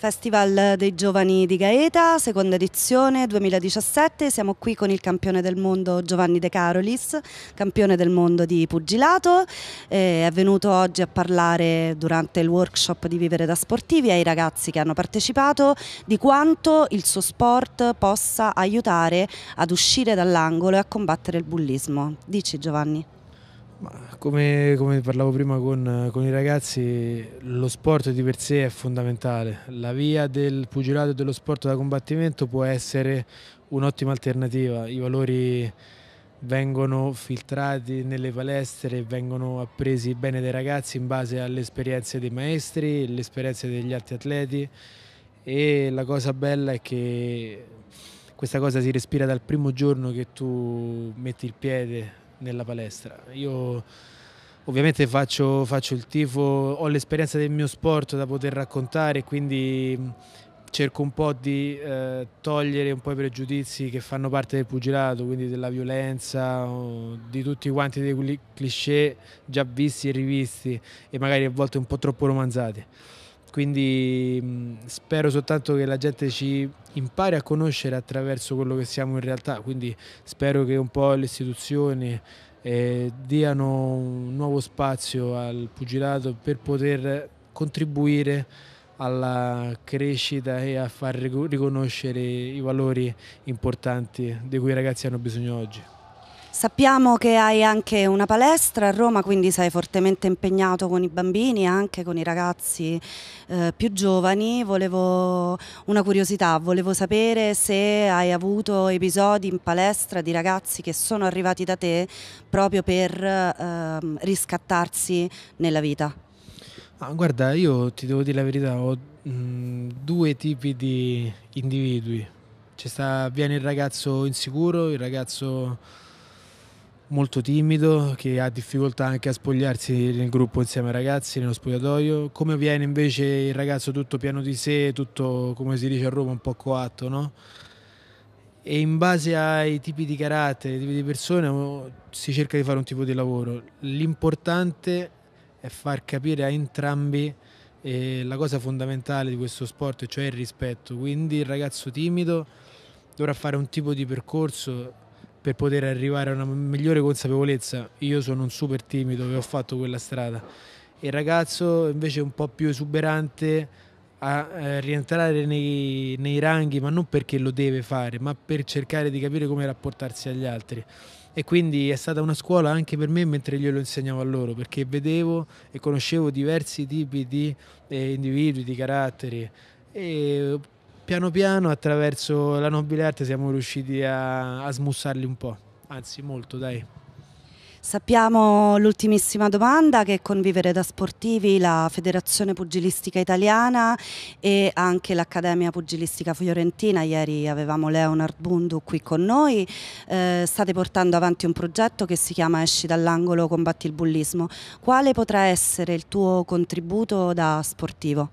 Festival dei giovani di Gaeta, seconda edizione 2017, siamo qui con il campione del mondo Giovanni De Carolis, campione del mondo di pugilato, eh, è venuto oggi a parlare durante il workshop di Vivere da Sportivi ai ragazzi che hanno partecipato di quanto il suo sport possa aiutare ad uscire dall'angolo e a combattere il bullismo. Dici Giovanni. Come, come, parlavo prima con, con, i ragazzi, lo sport di per sé è fondamentale. La via del pugilato e dello sport da combattimento può essere un'ottima alternativa. I valori vengono filtrati nelle palestre, vengono appresi bene dai ragazzi in base alle esperienze dei maestri, alle esperienze degli altri atleti e la cosa bella è che questa cosa si respira dal primo giorno che tu metti il piede nella palestra. Io ovviamente faccio, faccio il tifo, ho l'esperienza del mio sport da poter raccontare, quindi mm, cerco un po' di eh, togliere un po' i pregiudizi che fanno parte del pugilato, quindi della violenza, di tutti quanti dei cliché già visti e rivisti e magari a volte un po' troppo romanzati. Quindi mh, mm, spero soltanto che la gente ci impari a conoscere attraverso quello che siamo in realtà, quindi spero che un po' le istituzioni eh, diano un nuovo spazio al pugilato per poter contribuire alla crescita e a far riconoscere i valori importanti di cui i ragazzi hanno bisogno oggi. Sappiamo che hai anche una palestra a Roma, quindi sei fortemente impegnato con i bambini, e anche con i ragazzi eh, più giovani. Volevo una curiosità, volevo sapere se hai avuto episodi in palestra di ragazzi che sono arrivati da te proprio per eh, riscattarsi nella vita. Ah, guarda, io ti devo dire la verità, ho mh, mm, due tipi di individui. C'è sta, viene il ragazzo insicuro, il ragazzo molto timido, che ha difficoltà anche a spogliarsi nel gruppo insieme ai ragazzi, nello spogliatoio. Come viene invece il ragazzo tutto pieno di sé, tutto come si dice a Roma, un po' coatto, no? E in base ai tipi di carattere, ai tipi di persone, si cerca di fare un tipo di lavoro. L'importante è far capire a entrambi eh, la cosa fondamentale di questo sport, cioè il rispetto. Quindi il ragazzo timido dovrà fare un tipo di percorso per poter arrivare a una migliore consapevolezza. Io sono un super timido e ho fatto quella strada. Il ragazzo invece è un po' più esuberante a eh, rientrare nei, nei, ranghi, ma non perché lo deve fare, ma per cercare di capire come rapportarsi agli altri. E quindi è stata una scuola anche per me mentre io lo insegnavo a loro, perché vedevo e conoscevo diversi tipi di eh, individui, di caratteri. E piano piano attraverso la nobile arte siamo riusciti a, a smussarli un po', anzi molto dai. Sappiamo l'ultimissima domanda che convivere da sportivi la Federazione Pugilistica Italiana e anche l'Accademia Pugilistica Fiorentina, ieri avevamo Leonard Bundu qui con noi, eh, state portando avanti un progetto che si chiama Esci dall'angolo, combatti il bullismo. Quale potrà essere il tuo contributo da sportivo?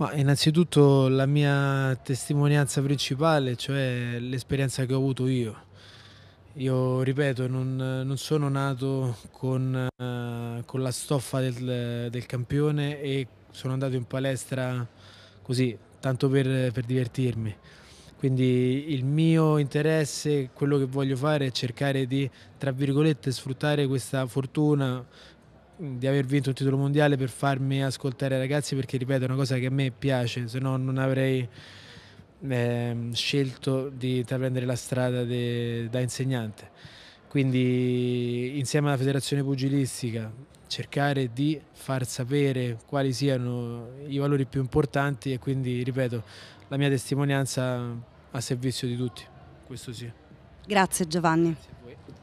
Ma innanzitutto la mia testimonianza principale, cioè l'esperienza che ho avuto io. Io ripeto, non, non sono nato con, eh, con la stoffa del, del, campione e sono andato in palestra così, tanto per, per divertirmi. Quindi il mio interesse, quello che voglio fare è cercare di, tra virgolette, sfruttare questa fortuna, di aver vinto un titolo mondiale per farmi ascoltare ai ragazzi perché ripeto è una cosa che a me piace, se no non avrei eh, scelto di intraprendere la strada de, da insegnante. Quindi insieme alla federazione pugilistica cercare di far sapere quali siano i valori più importanti e quindi ripeto la mia testimonianza a servizio di tutti, questo sì. Grazie Giovanni. Grazie